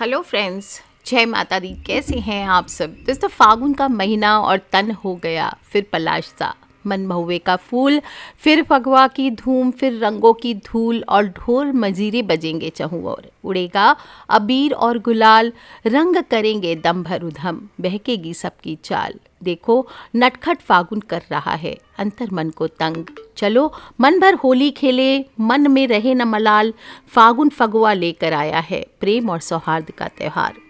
hello friends जय माता दी कैसे हैं आप सब दोस्तों तो फागुन का महीना और तन हो गया फिर पलाश सा मन महुए का फूल फिर फगवा की धूम फिर रंगों की धूल और ढोल मजीरे बजेंगे चहूँ और उड़ेगा अबीर और गुलाल रंग करेंगे दम भर उधम बहकेगी सबकी चाल देखो नटखट फागुन कर रहा है अंतर मन को तंग चलो मन भर होली खेले मन में रहे न मलाल फागुन फगुआ लेकर आया है प्रेम और सौहार्द का त्यौहार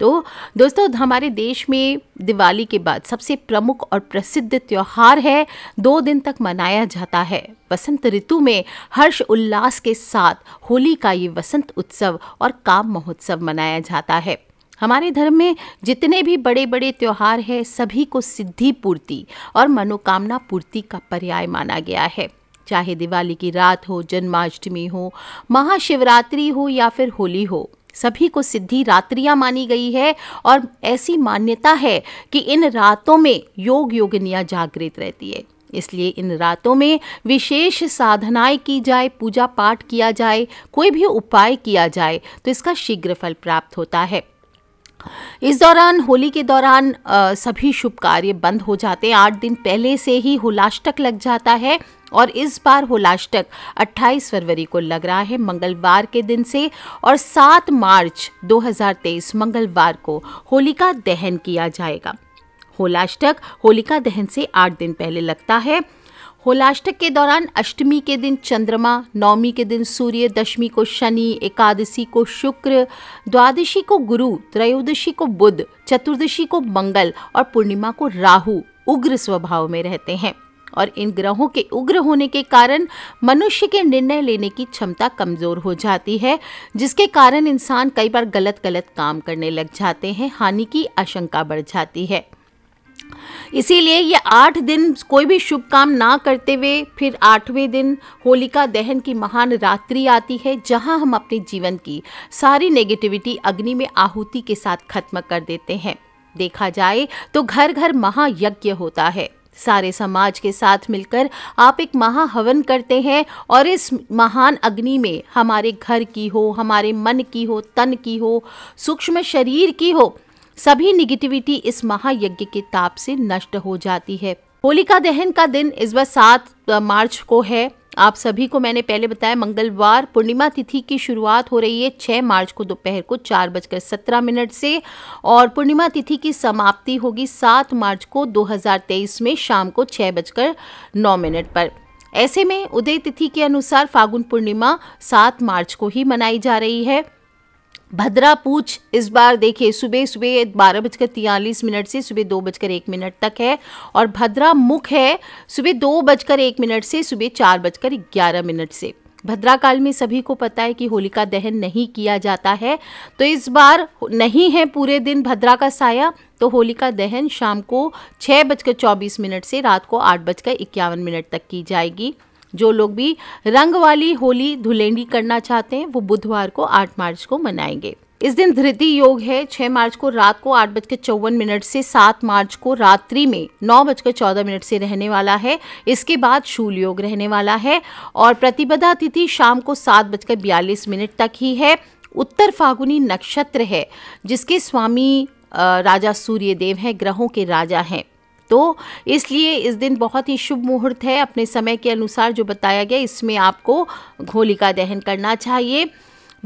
तो दोस्तों हमारे देश में दिवाली के बाद सबसे प्रमुख और प्रसिद्ध त्यौहार है दो दिन तक मनाया जाता है वसंत ऋतु में हर्ष उल्लास के साथ होली का ये वसंत उत्सव और काम महोत्सव मनाया जाता है हमारे धर्म में जितने भी बड़े बड़े त्यौहार हैं सभी को सिद्धि पूर्ति और मनोकामना पूर्ति का पर्याय माना गया है चाहे दिवाली की रात हो जन्माष्टमी हो महाशिवरात्रि हो या फिर होली हो सभी को सिद्धि रात्रियां मानी गई है और ऐसी मान्यता है कि इन रातों में योग योगनियाँ जागृत रहती है इसलिए इन रातों में विशेष साधनाएं की जाए पूजा पाठ किया जाए कोई भी उपाय किया जाए तो इसका शीघ्र फल प्राप्त होता है इस दौरान होली के दौरान आ, सभी शुभ कार्य बंद हो जाते हैं आठ दिन पहले से ही होलाष्टक लग जाता है और इस बार होलाष्टक 28 फरवरी को लग रहा है मंगलवार के दिन से और 7 मार्च 2023 मंगलवार को होलिका दहन किया जाएगा होलाष्टक होलिका दहन से आठ दिन पहले लगता है होलाष्टक के दौरान अष्टमी के दिन चंद्रमा नवमी के दिन सूर्य दशमी को शनि एकादशी को शुक्र द्वादशी को गुरु त्रयोदशी को बुध चतुर्दशी को मंगल और पूर्णिमा को राहु उग्र स्वभाव में रहते हैं और इन ग्रहों के उग्र होने के कारण मनुष्य के निर्णय लेने की क्षमता कमज़ोर हो जाती है जिसके कारण इंसान कई बार गलत गलत काम करने लग जाते हैं हानि की आशंका बढ़ जाती है इसीलिए ये आठ दिन कोई भी शुभ काम ना करते हुए फिर आठवें दिन होलिका दहन की महान रात्रि आती है जहां हम अपने जीवन की सारी नेगेटिविटी अग्नि में आहुति के साथ खत्म कर देते हैं देखा जाए तो घर घर महायज्ञ होता है सारे समाज के साथ मिलकर आप एक महाहवन करते हैं और इस महान अग्नि में हमारे घर की हो हमारे मन की हो तन की हो सूक्ष्म शरीर की हो सभी निगेटिविटी इस महायज्ञ के ताप से नष्ट हो जाती है होलिका दहन का दिन इस बार सात मार्च को है आप सभी को मैंने पहले बताया मंगलवार पूर्णिमा तिथि की शुरुआत हो रही है छह मार्च को दोपहर को चार बजकर सत्रह मिनट से और पूर्णिमा तिथि की समाप्ति होगी सात मार्च को 2023 में शाम को छः बजकर नौ मिनट पर ऐसे में उदय तिथि के अनुसार फागुन पूर्णिमा सात मार्च को ही मनाई जा रही है भद्रा पूछ इस बार देखिए सुबह सुबह बारह बजकर तियालीस मिनट से सुबह दो बजकर एक मिनट तक है और भद्रा मुख है सुबह दो बजकर एक मिनट से सुबह चार बजकर ग्यारह मिनट से भद्रा काल में सभी को पता है कि होलिका दहन नहीं किया जाता है तो इस बार नहीं है पूरे दिन भद्रा का साया तो होलिका दहन शाम को छः बजकर चौबीस मिनट से रात को आठ बजकर इक्यावन मिनट तक की जाएगी जो लोग भी रंग वाली होली धुलेंडी करना चाहते हैं वो बुधवार को आठ मार्च को मनाएंगे इस दिन धृति योग है 6 मार्च को रात को आठ बजकर चौवन मिनट से 7 मार्च को रात्रि में नौ बजकर चौदह मिनट से रहने वाला है इसके बाद शूल योग रहने वाला है और प्रतिपदा तिथि शाम को सात बजकर बयालीस मिनट तक ही है उत्तर फागुनी नक्षत्र है जिसके स्वामी राजा सूर्यदेव हैं ग्रहों के राजा हैं तो इसलिए इस दिन बहुत ही शुभ मुहूर्त है अपने समय के अनुसार जो बताया गया इसमें आपको होलिका दहन करना चाहिए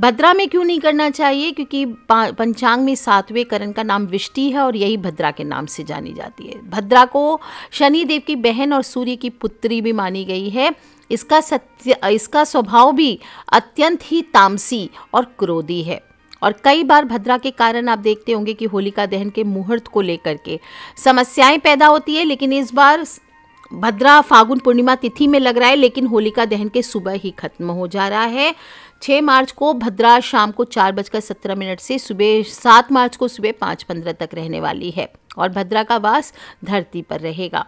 भद्रा में क्यों नहीं करना चाहिए क्योंकि पंचांग में सातवें करण का नाम विष्टि है और यही भद्रा के नाम से जानी जाती है भद्रा को शनि देव की बहन और सूर्य की पुत्री भी मानी गई है इसका सत्य इसका स्वभाव भी अत्यंत ही तामसी और क्रोधी है और कई बार भद्रा के कारण आप देखते होंगे कि होलिका दहन के मुहूर्त को लेकर के समस्याएं पैदा होती है लेकिन इस बार भद्रा फागुन पूर्णिमा तिथि में लग रहा है लेकिन होलिका दहन के सुबह ही खत्म हो जा रहा है 6 मार्च को भद्रा शाम को चार बजकर सत्रह मिनट से सुबह सात मार्च को सुबह पाँच पंद्रह तक रहने वाली है और भद्रा का वास धरती पर रहेगा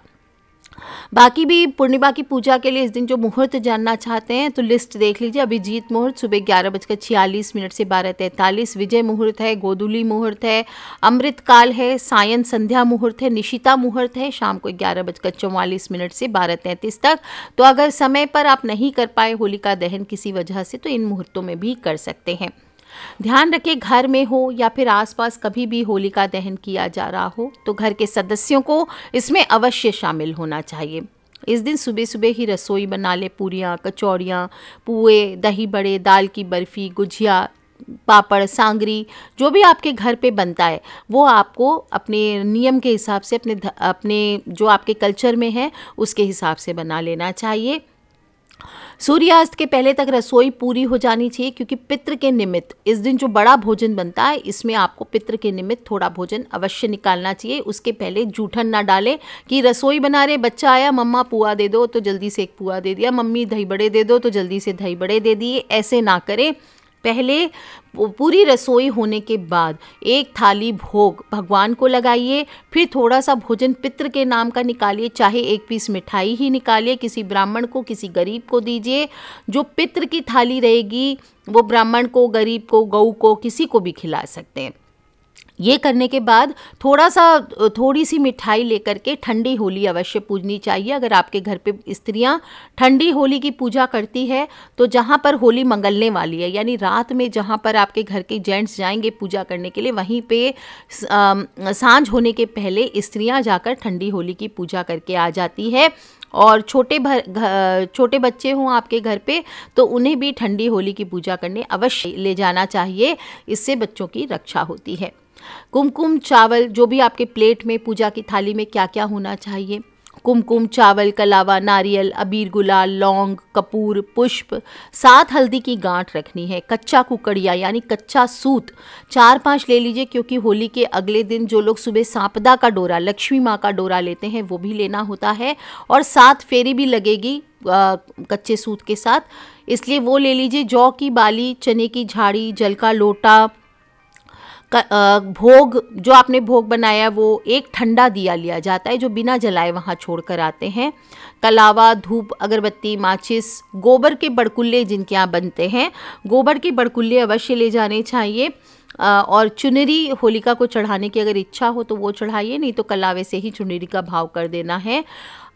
बाकी भी पूर्णिमा की पूजा के लिए इस दिन जो मुहूर्त जानना चाहते हैं तो लिस्ट देख लीजिए अभिजीत मुहूर्त सुबह ग्यारह बजकर छियालीस मिनट से बारह तैंतालीस विजय मुहूर्त है गोदुली मुहूर्त है अमृतकाल है सायन संध्या मुहूर्त है निशिता मुहूर्त है शाम को ग्यारह बजकर चौवालीस मिनट से बारह तैंतीस तक तो अगर समय पर आप नहीं कर पाए होलिका दहन किसी वजह से तो इन मुहूर्तों में भी कर सकते हैं ध्यान रखें घर में हो या फिर आसपास कभी भी होलिका दहन किया जा रहा हो तो घर के सदस्यों को इसमें अवश्य शामिल होना चाहिए इस दिन सुबह सुबह ही रसोई बना ले पूरियाँ कचौड़ियाँ पुए दही बड़े दाल की बर्फ़ी गुजिया पापड़ सांगरी जो भी आपके घर पे बनता है वो आपको अपने नियम के हिसाब से अपने अपने जो आपके कल्चर में है उसके हिसाब से बना लेना चाहिए सूर्यास्त के पहले तक रसोई पूरी हो जानी चाहिए क्योंकि पित्र के निमित्त इस दिन जो बड़ा भोजन बनता है इसमें आपको पित्र के निमित्त थोड़ा भोजन अवश्य निकालना चाहिए उसके पहले जूठन ना डाले कि रसोई बना रहे बच्चा आया मम्मा पुआ दे दो तो जल्दी से एक पुआ दे दिया मम्मी दही बड़े दे दो तो जल्दी से दही बड़े दे दिए ऐसे ना करें पहले पूरी रसोई होने के बाद एक थाली भोग भगवान को लगाइए फिर थोड़ा सा भोजन पित्र के नाम का निकालिए चाहे एक पीस मिठाई ही निकालिए किसी ब्राह्मण को किसी गरीब को दीजिए जो पित्र की थाली रहेगी वो ब्राह्मण को गरीब को गऊ को किसी को भी खिला सकते हैं ये करने के बाद थोड़ा सा थोड़ी सी मिठाई लेकर के ठंडी होली अवश्य पूजनी चाहिए अगर आपके घर पे स्त्रियां ठंडी होली की पूजा करती है तो जहाँ पर होली मंगलने वाली है यानी रात में जहाँ पर आपके घर के जेंट्स जाएंगे पूजा करने के लिए वहीं पे सांझ होने के पहले स्त्रियां जाकर ठंडी होली की पूजा करके आ जाती है और छोटे भर छोटे बच्चे हों आपके घर पे तो उन्हें भी ठंडी होली की पूजा करने अवश्य ले जाना चाहिए इससे बच्चों की रक्षा होती है कुमकुम चावल जो भी आपके प्लेट में पूजा की थाली में क्या क्या होना चाहिए कुमकुम चावल कलावा नारियल अबीर गुलाल लौंग कपूर पुष्प सात हल्दी की गांठ रखनी है कच्चा कुकड़िया यानी कच्चा सूत चार पांच ले लीजिए क्योंकि होली के अगले दिन जो लोग सुबह सांपदा का डोरा लक्ष्मी माँ का डोरा लेते हैं वो भी लेना होता है और साथ फेरी भी लगेगी आ, कच्चे सूत के साथ इसलिए वो ले लीजिए जौ की बाली चने की झाड़ी जल का लोटा भोग जो आपने भोग बनाया वो एक ठंडा दिया लिया जाता है जो बिना जलाए वहाँ छोड़ कर आते हैं कलावा धूप अगरबत्ती माचिस गोबर के बड़कुल्ले जिनके यहाँ बनते हैं गोबर के बड़कुल्ले अवश्य ले जाने चाहिए और चुनरी होलिका को चढ़ाने की अगर इच्छा हो तो वो चढ़ाइए नहीं तो कलावे से ही चुनरी का भाव कर देना है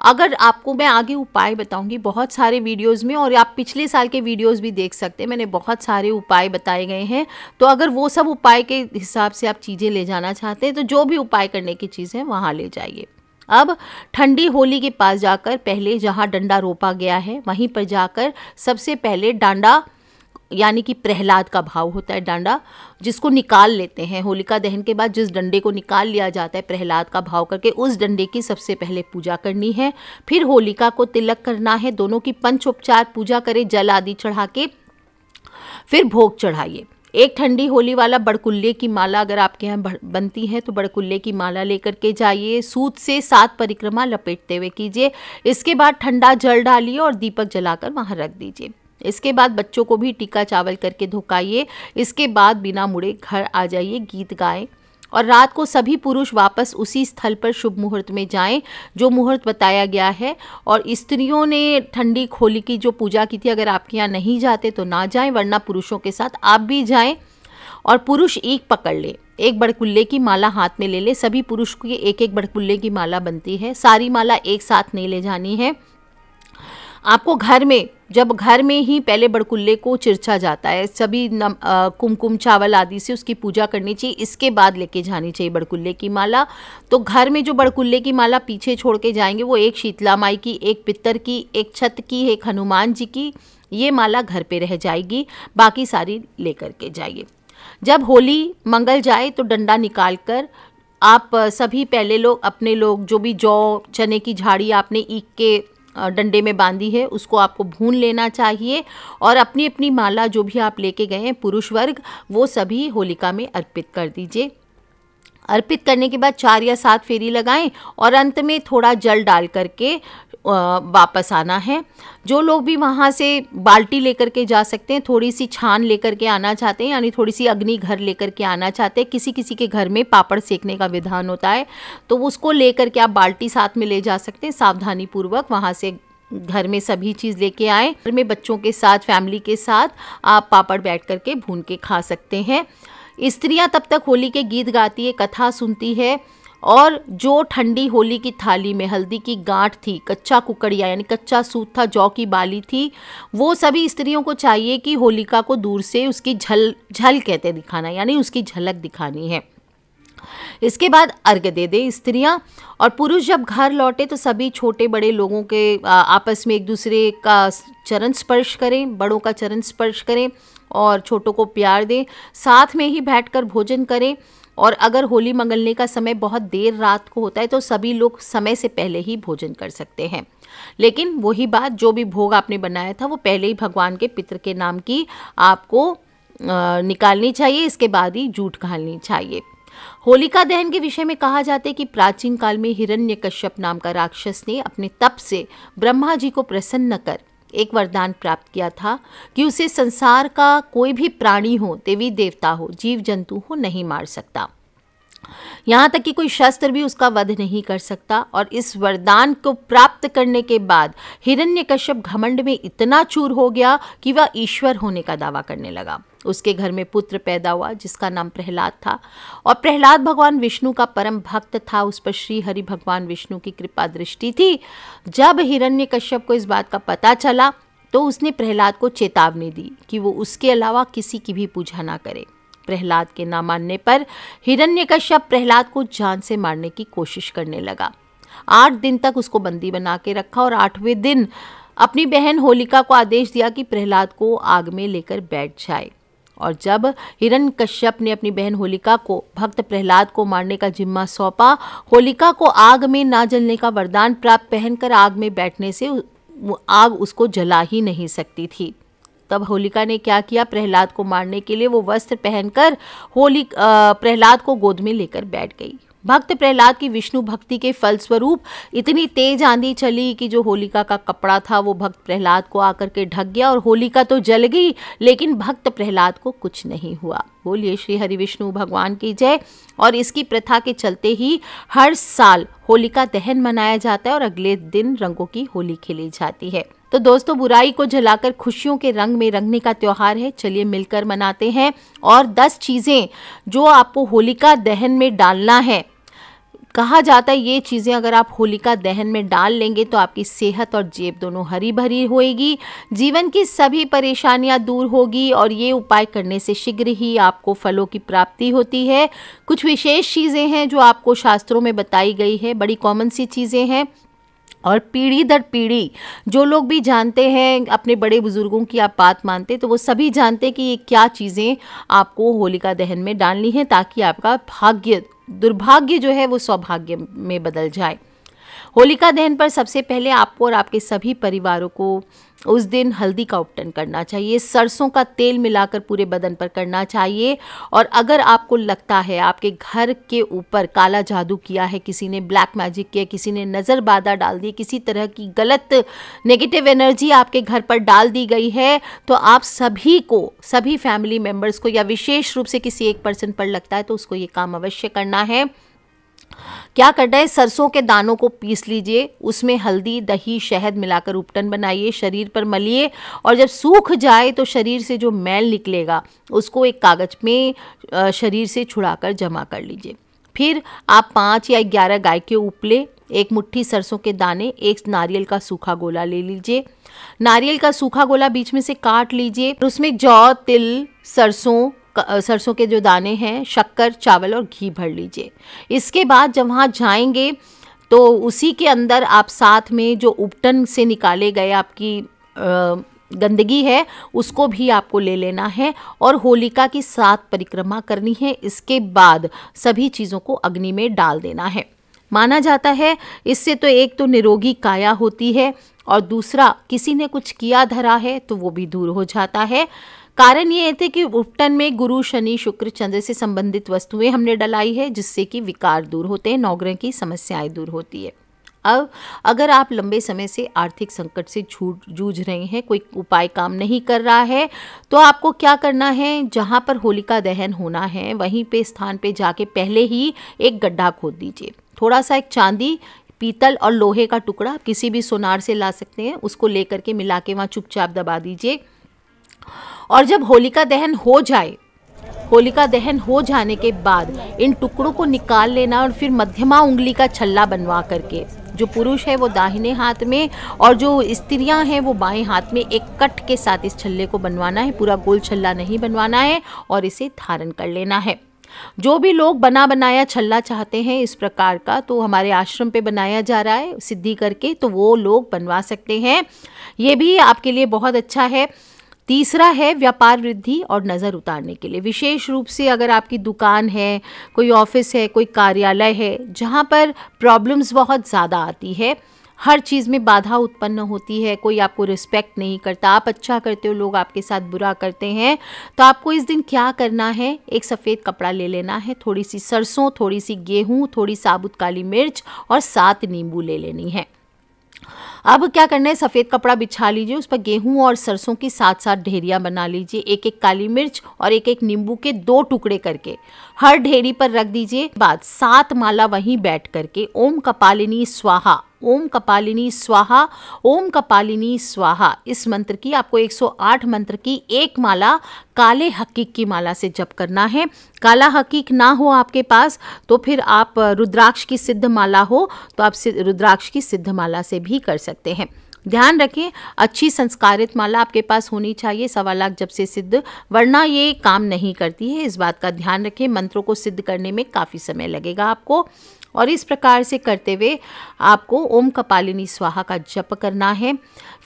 अगर आपको मैं आगे उपाय बताऊंगी बहुत सारे वीडियोस में और आप पिछले साल के वीडियोस भी देख सकते हैं मैंने बहुत सारे उपाय बताए गए हैं तो अगर वो सब उपाय के हिसाब से आप चीज़ें ले जाना चाहते हैं तो जो भी उपाय करने की चीज़ है वहाँ ले जाइए अब ठंडी होली के पास जाकर पहले जहाँ डंडा रोपा गया है वहीं पर जाकर सबसे पहले डांडा यानी कि प्रहलाद का भाव होता है डांडा जिसको निकाल लेते हैं होलिका दहन के बाद जिस डंडे को निकाल लिया जाता है प्रहलाद का भाव करके उस डंडे की सबसे पहले पूजा करनी है फिर होलिका को तिलक करना है दोनों की पंचोपचार पूजा करें जल आदि चढ़ा के फिर भोग चढ़ाइए एक ठंडी होली वाला बड़कुल्ले की माला अगर आपके यहाँ बनती है तो बड़कुल्ले की माला लेकर के जाइए सूत से सात परिक्रमा लपेटते हुए कीजिए इसके बाद ठंडा जल डालिए और दीपक जलाकर वहाँ रख दीजिए इसके बाद बच्चों को भी टीका चावल करके धोकाइए इसके बाद बिना मुड़े घर आ जाइए गीत गाएं और रात को सभी पुरुष वापस उसी स्थल पर शुभ मुहूर्त में जाएं जो मुहूर्त बताया गया है और स्त्रियों ने ठंडी खोली की जो पूजा की थी अगर आपके यहाँ नहीं जाते तो ना जाएं वरना पुरुषों के साथ आप भी जाएं और पुरुष एक पकड़ ले एक बड़कुल्ले की माला हाथ में ले ले सभी पुरुष की एक एक बड़कुल्ले की माला बनती है सारी माला एक साथ नहीं ले जानी है आपको घर में जब घर में ही पहले बड़कुल्ले को चिरछा जाता है सभी कुमकुम चावल आदि से उसकी पूजा करनी चाहिए इसके बाद लेके जानी चाहिए बड़कुल्ले की माला तो घर में जो बड़कुल्ले की माला पीछे छोड़ के जाएंगे वो एक शीतला माई की एक पित्तर की एक छत की एक हनुमान जी की ये माला घर पे रह जाएगी बाकी सारी लेकर के जाइए जब होली मंगल जाए तो डंडा निकाल कर आप सभी पहले लोग अपने लोग जो भी जौ चने की झाड़ी आपने ईख के डंडे में बांधी है उसको आपको भून लेना चाहिए और अपनी अपनी माला जो भी आप लेके गए हैं पुरुष वर्ग वो सभी होलिका में अर्पित कर दीजिए अर्पित करने के बाद चार या सात फेरी लगाएं और अंत में थोड़ा जल डाल करके वापस आना है जो लोग भी वहाँ से बाल्टी लेकर के जा सकते हैं थोड़ी सी छान लेकर के आना चाहते हैं यानी थोड़ी सी अग्नि घर लेकर के आना चाहते हैं किसी किसी के घर में पापड़ सेकने का विधान होता है तो उसको लेकर के आप बाल्टी साथ में ले जा सकते हैं सावधानी पूर्वक वहाँ से घर में सभी चीज़ लेके आए घर में बच्चों के साथ फैमिली के साथ आप पापड़ बैठ करके भून के खा सकते हैं स्त्रियां तब तक होली के गीत गाती है कथा सुनती है और जो ठंडी होली की थाली में हल्दी की गांठ थी कच्चा कुकड़िया यानी कच्चा सूत था जौ की बाली थी वो सभी स्त्रियों को चाहिए कि होलिका को दूर से उसकी झल झल कहते दिखाना यानी उसकी झलक दिखानी है इसके बाद अर्घ दे दें स्त्रियाँ और पुरुष जब घर लौटे तो सभी छोटे बड़े लोगों के आपस में एक दूसरे का चरण स्पर्श करें बड़ों का चरण स्पर्श करें और छोटों को प्यार दें साथ में ही बैठकर भोजन करें और अगर होली मंगलने का समय बहुत देर रात को होता है तो सभी लोग समय से पहले ही भोजन कर सकते हैं लेकिन वही बात जो भी भोग आपने बनाया था वो पहले ही भगवान के पितर के नाम की आपको निकालनी चाहिए इसके बाद ही जूठ घालनी चाहिए होलिका दहन के विषय में कहा जाता है कि प्राचीन काल में हिरण्य कश्यप नाम का राक्षस ने अपने तप से ब्रह्मा जी को प्रसन्न कर एक वरदान प्राप्त किया था कि उसे संसार का कोई भी प्राणी हो देवी देवता हो जीव जंतु हो नहीं मार सकता यहाँ तक कि कोई शस्त्र भी उसका वध नहीं कर सकता और इस वरदान को प्राप्त करने के बाद हिरण्यकश्यप घमंड में इतना चूर हो गया कि वह ईश्वर होने का दावा करने लगा उसके घर में पुत्र पैदा हुआ जिसका नाम प्रहलाद था और प्रहलाद भगवान विष्णु का परम भक्त था उस पर श्री हरि भगवान विष्णु की कृपा दृष्टि थी जब हिरण्यकश्यप को इस बात का पता चला तो उसने प्रहलाद को चेतावनी दी कि वो उसके अलावा किसी की भी पूजा ना करे प्रहलाद के ना मानने पर हिरण्यकश्यप प्रहलाद को जान से मारने की कोशिश करने लगा आठ दिन तक उसको बंदी बना के रखा और आठवें दिन अपनी बहन होलिका को आदेश दिया कि प्रहलाद को आग में लेकर बैठ जाए और जब हिरण कश्यप ने अपनी बहन होलिका को भक्त प्रहलाद को मारने का जिम्मा सौंपा होलिका को आग में ना जलने का वरदान प्राप्त पहनकर आग में बैठने से आग उसको जला ही नहीं सकती थी तब होलिका ने क्या किया प्रहलाद को मारने के लिए वो वस्त्र पहनकर होली प्रहलाद को गोद में लेकर बैठ गई भक्त प्रहलाद की विष्णु भक्ति के फलस्वरूप इतनी तेज आंधी चली कि जो होलिका का कपड़ा था वो भक्त प्रहलाद को आकर के ढक गया और होलिका तो जल गई लेकिन भक्त प्रहलाद को कुछ नहीं हुआ बोलिए श्री हरि विष्णु भगवान की जय और इसकी प्रथा के चलते ही हर साल होलिका दहन मनाया जाता है और अगले दिन रंगों की होली खेली जाती है तो दोस्तों बुराई को जलाकर खुशियों के रंग में रंगने का त्यौहार है चलिए मिलकर मनाते हैं और दस चीज़ें जो आपको होलिका दहन में डालना है कहा जाता है ये चीज़ें अगर आप होलिका दहन में डाल लेंगे तो आपकी सेहत और जेब दोनों हरी भरी होएगी जीवन की सभी परेशानियां दूर होगी और ये उपाय करने से शीघ्र ही आपको फलों की प्राप्ति होती है कुछ विशेष चीज़ें हैं जो आपको शास्त्रों में बताई गई है बड़ी कॉमन सी चीज़ें हैं और पीढ़ी दर पीढ़ी जो लोग भी जानते हैं अपने बड़े बुज़ुर्गों की आप बात मानते तो वो सभी जानते हैं कि ये क्या चीज़ें आपको होलिका दहन में डालनी है ताकि आपका भाग्य दुर्भाग्य जो है वो सौभाग्य में बदल जाए होलिका दहन पर सबसे पहले आपको और आपके सभी परिवारों को उस दिन हल्दी का उपटन करना चाहिए सरसों का तेल मिलाकर पूरे बदन पर करना चाहिए और अगर आपको लगता है आपके घर के ऊपर काला जादू किया है किसी ने ब्लैक मैजिक किया किसी ने बाधा डाल दी किसी तरह की गलत नेगेटिव एनर्जी आपके घर पर डाल दी गई है तो आप सभी को सभी फैमिली मेम्बर्स को या विशेष रूप से किसी एक पर्सन पर लगता है तो उसको ये काम अवश्य करना है क्या करना है सरसों के दानों को पीस लीजिए उसमें हल्दी दही शहद मिलाकर उपटन बनाइए शरीर पर मलिए और जब सूख जाए तो शरीर से जो मैल निकलेगा उसको एक कागज़ में शरीर से छुड़ाकर जमा कर लीजिए फिर आप पाँच या ग्यारह गाय के उपले एक मुट्ठी सरसों के दाने एक नारियल का सूखा गोला ले लीजिए नारियल का सूखा गोला बीच में से काट लीजिए उसमें जौ तिल सरसों सरसों के जो दाने हैं शक्कर चावल और घी भर लीजिए इसके बाद जब वहाँ जाएंगे तो उसी के अंदर आप साथ में जो उपटन से निकाले गए आपकी गंदगी है उसको भी आपको ले लेना है और होलिका की सात परिक्रमा करनी है इसके बाद सभी चीज़ों को अग्नि में डाल देना है माना जाता है इससे तो एक तो निरोगी काया होती है और दूसरा किसी ने कुछ किया धरा है तो वो भी दूर हो जाता है कारण ये थे कि उपटन में गुरु शनि शुक्र चंद्र से संबंधित वस्तुएं हमने डलाई है जिससे कि विकार दूर होते हैं नौग्रह की समस्याएं दूर होती है अब अगर आप लंबे समय से आर्थिक संकट से जूझ रहे हैं कोई उपाय काम नहीं कर रहा है तो आपको क्या करना है जहाँ पर होलिका दहन होना है वहीं पे स्थान पे जाके पहले ही एक गड्ढा खोद दीजिए थोड़ा सा एक चांदी पीतल और लोहे का टुकड़ा किसी भी सोनार से ला सकते हैं उसको लेकर के मिला के वहाँ चुपचाप दबा दीजिए और जब होलिका दहन हो जाए होलिका दहन हो जाने के बाद इन टुकड़ों को निकाल लेना और फिर मध्यमा उंगली का छल्ला बनवा करके जो पुरुष है वो दाहिने हाथ में और जो स्त्रियां हैं वो बाएं हाथ में एक कट के साथ इस छल्ले को बनवाना है पूरा गोल छल्ला नहीं बनवाना है और इसे धारण कर लेना है जो भी लोग बना बनाया छल्ला चाहते हैं इस प्रकार का तो हमारे आश्रम पे बनाया जा रहा है सिद्धि करके तो वो लोग बनवा सकते हैं ये भी आपके लिए बहुत अच्छा है तीसरा है व्यापार वृद्धि और नज़र उतारने के लिए विशेष रूप से अगर आपकी दुकान है कोई ऑफिस है कोई कार्यालय है जहाँ पर प्रॉब्लम्स बहुत ज़्यादा आती है हर चीज़ में बाधा उत्पन्न होती है कोई आपको रिस्पेक्ट नहीं करता आप अच्छा करते हो लोग आपके साथ बुरा करते हैं तो आपको इस दिन क्या करना है एक सफ़ेद कपड़ा ले लेना है थोड़ी सी सरसों थोड़ी सी गेहूँ थोड़ी साबुत काली मिर्च और सात नींबू ले लेनी है अब क्या करना है सफ़ेद कपड़ा बिछा लीजिए उस पर गेहूँ और सरसों की साथ साथ ढेरियाँ बना लीजिए एक एक काली मिर्च और एक एक नींबू के दो टुकड़े करके हर ढेरी पर रख दीजिए बाद सात माला वहीं बैठ करके ओम कपालिनी स्वाहा ओम कपालिनी स्वाहा ओम कपालिनी स्वाहा इस मंत्र की आपको 108 मंत्र की एक माला काले हकीक की माला से जप करना है काला हकीक ना हो आपके पास तो फिर आप रुद्राक्ष की सिद्ध माला हो तो आप रुद्राक्ष की सिद्ध माला से भी कर सकते हैं ध्यान रखें अच्छी संस्कारित माला आपके पास होनी चाहिए सवा लाख जब से सिद्ध वरना ये काम नहीं करती है इस बात का ध्यान रखें मंत्रों को सिद्ध करने में काफ़ी समय लगेगा आपको और इस प्रकार से करते हुए आपको ओम कपालिनी स्वाहा का जप करना है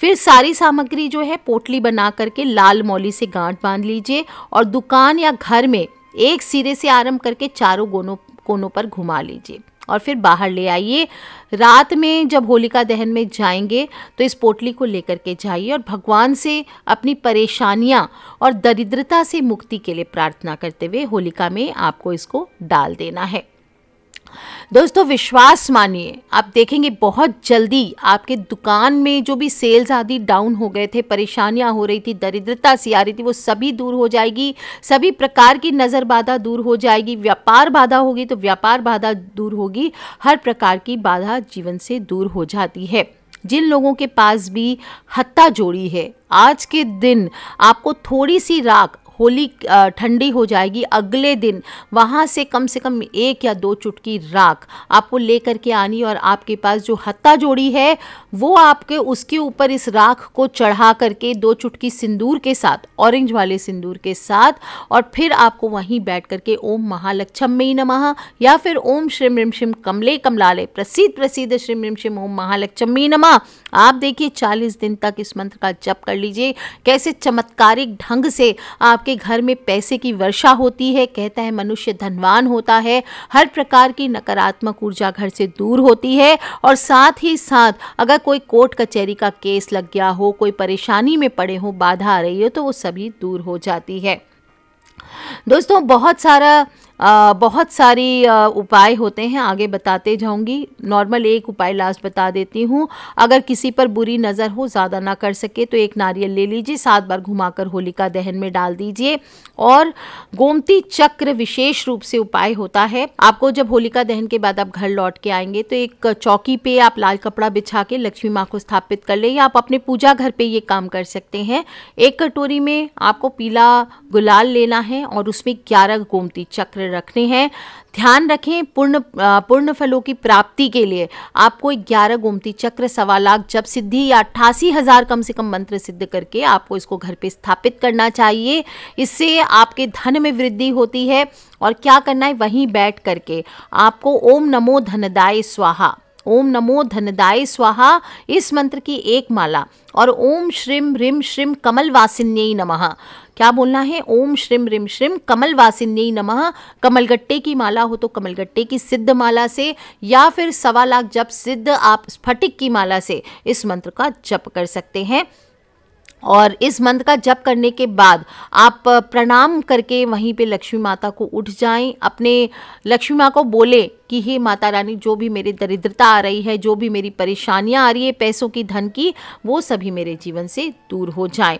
फिर सारी सामग्री जो है पोटली बना करके लाल मौली से गांठ बांध लीजिए और दुकान या घर में एक सिरे से आरंभ करके चारों गोनों कोनों पर घुमा लीजिए और फिर बाहर ले आइए रात में जब होलिका दहन में जाएंगे तो इस पोटली को लेकर के जाइए और भगवान से अपनी परेशानियाँ और दरिद्रता से मुक्ति के लिए प्रार्थना करते हुए होलिका में आपको इसको डाल देना है दोस्तों विश्वास मानिए आप देखेंगे बहुत जल्दी आपके दुकान में जो भी सेल्स आदि डाउन हो गए थे परेशानियां हो रही थी दरिद्रता सी आ रही थी वो सभी दूर हो जाएगी सभी प्रकार की नज़र बाधा दूर हो जाएगी व्यापार बाधा होगी तो व्यापार बाधा दूर होगी हर प्रकार की बाधा जीवन से दूर हो जाती है जिन लोगों के पास भी हत्ता जोड़ी है आज के दिन आपको थोड़ी सी राख होली ठंडी हो जाएगी अगले दिन वहाँ से कम से कम एक या दो चुटकी राख आपको ले करके आनी और आपके पास जो हत्ता जोड़ी है वो आपके उसके ऊपर इस राख को चढ़ा करके दो चुटकी सिंदूर के साथ ऑरेंज वाले सिंदूर के साथ और फिर आपको वहीं बैठ करके ओम महालक्ष्मी नमः या फिर ओम श्रीम रिम शिम कमले कमलाले प्रसिद्ध प्रसिद्ध श्रीम रिम शिम ओम महालक्ष्मी नमः आप देखिए चालीस दिन तक इस मंत्र का जप कर लीजिए कैसे चमत्कारिक ढंग से आप आपके घर में पैसे की वर्षा होती है कहता है मनुष्य धनवान होता है हर प्रकार की नकारात्मक ऊर्जा घर से दूर होती है और साथ ही साथ अगर कोई कोर्ट कचहरी का केस लग गया हो कोई परेशानी में पड़े हो बाधा आ रही हो तो वो सभी दूर हो जाती है दोस्तों बहुत सारा बहुत सारी उपाय होते हैं आगे बताते जाऊंगी नॉर्मल एक उपाय लास्ट बता देती हूँ अगर किसी पर बुरी नज़र हो ज़्यादा ना कर सके तो एक नारियल ले लीजिए सात बार घुमाकर होलिका दहन में डाल दीजिए और गोमती चक्र विशेष रूप से उपाय होता है आपको जब होलिका दहन के बाद आप घर लौट के आएंगे तो एक चौकी पे आप लाल कपड़ा बिछा के लक्ष्मी माँ को स्थापित कर ले या आप अपने पूजा घर पर ये काम कर सकते हैं एक कटोरी में आपको पीला गुलाल लेना है और उसमें ग्यारह गोमती चक्र रखने हैं ध्यान रखें पूर्ण पूर्ण फलों की प्राप्ति के लिए आपको ग्यारह गोमती चक्र सवा लाख जब सिद्धि या अट्ठासी हज़ार कम से कम मंत्र सिद्ध करके आपको इसको घर पे स्थापित करना चाहिए इससे आपके धन में वृद्धि होती है और क्या करना है वहीं बैठ करके आपको ओम नमो धनदाय स्वाहा ओम नमो धनदाय स्वाहा इस मंत्र की एक माला और ओम श्रीम रिम श्रीम कमल वासिन्य नम क्या बोलना है ओम श्रीम रिम श्रीम कमल वासिन्य नम कमलगट्टे की माला हो तो कमलगट्टे की सिद्ध माला से या फिर सवा लाख जब सिद्ध आप स्फटिक की माला से इस मंत्र का जप कर सकते हैं और इस मंत्र का जप करने के बाद आप प्रणाम करके वहीं पे लक्ष्मी माता को उठ जाएं अपने लक्ष्मी माँ को बोले कि हे माता रानी जो भी मेरी दरिद्रता आ रही है जो भी मेरी परेशानियाँ आ रही है पैसों की धन की वो सभी मेरे जीवन से दूर हो जाएं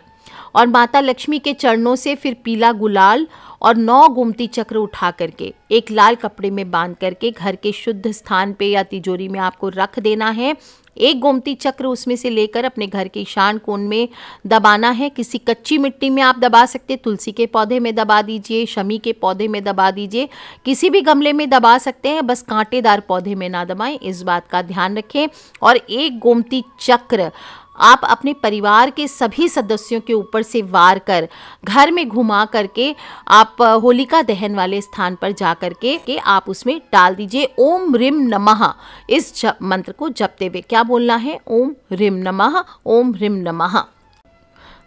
और माता लक्ष्मी के चरणों से फिर पीला गुलाल और नौ गुमती चक्र उठा करके एक लाल कपड़े में बांध करके घर के शुद्ध स्थान पे या तिजोरी में आपको रख देना है एक गोमती चक्र उसमें से लेकर अपने घर के ईशान कोण में दबाना है किसी कच्ची मिट्टी में आप दबा सकते तुलसी के पौधे में दबा दीजिए शमी के पौधे में दबा दीजिए किसी भी गमले में दबा सकते हैं बस कांटेदार पौधे में ना दबाएं इस बात का ध्यान रखें और एक गोमती चक्र आप अपने परिवार के सभी सदस्यों के ऊपर से वार कर घर में घुमा करके आप होलिका दहन वाले स्थान पर जा करके के आप उसमें डाल दीजिए ओम रिम नमः इस मंत्र को जपते हुए क्या बोलना है ओम रिम नमः ओम रिम नमः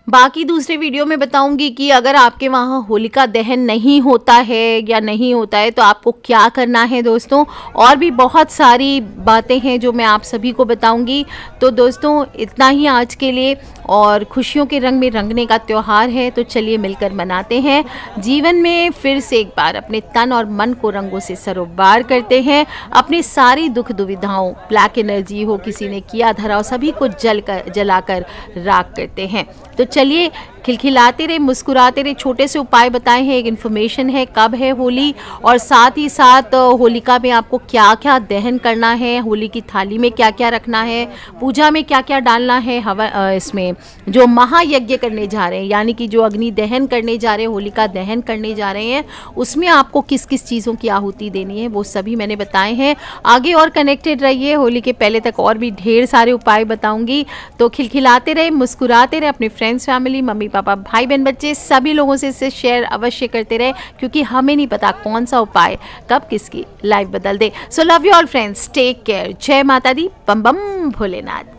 बाकी दूसरे वीडियो में बताऊंगी कि अगर आपके वहाँ होलिका दहन नहीं होता है या नहीं होता है तो आपको क्या करना है दोस्तों और भी बहुत सारी बातें हैं जो मैं आप सभी को बताऊंगी तो दोस्तों इतना ही आज के लिए और खुशियों के रंग में रंगने का त्यौहार है तो चलिए मिलकर मनाते हैं जीवन में फिर से एक बार अपने तन और मन को रंगों से सरोबार करते हैं अपनी सारी दुख दुविधाओं ब्लैक एनर्जी हो किसी ने किया धरा सभी को जल कर जला कर राख करते हैं तो चलिए खिलखिलाते रहे मुस्कुराते रहे छोटे से उपाय बताए हैं एक इन्फॉर्मेशन है कब है होली और साथ ही साथ होलिका में आपको क्या क्या दहन करना है होली की थाली में क्या क्या रखना है पूजा में क्या क्या डालना है हवा इसमें जो महायज्ञ करने जा रहे हैं यानी कि जो अग्नि दहन करने जा रहे हैं होलिका दहन करने जा रहे हैं उसमें आपको किस किस चीज़ों की आहूति देनी है वो सभी मैंने बताए हैं आगे और कनेक्टेड रहिए होली के पहले तक और भी ढेर सारे उपाय बताऊंगी तो खिलखिलाते रहे मुस्कुराते रहे अपने फ्रेंड्स फैमिली मम्मी पापा भाई बहन बच्चे सभी लोगों से इसे शेयर अवश्य करते रहे क्योंकि हमें नहीं पता कौन सा उपाय कब किसकी लाइफ बदल दे so love you all friends take care जय माता दी बम बम भोलेनाथ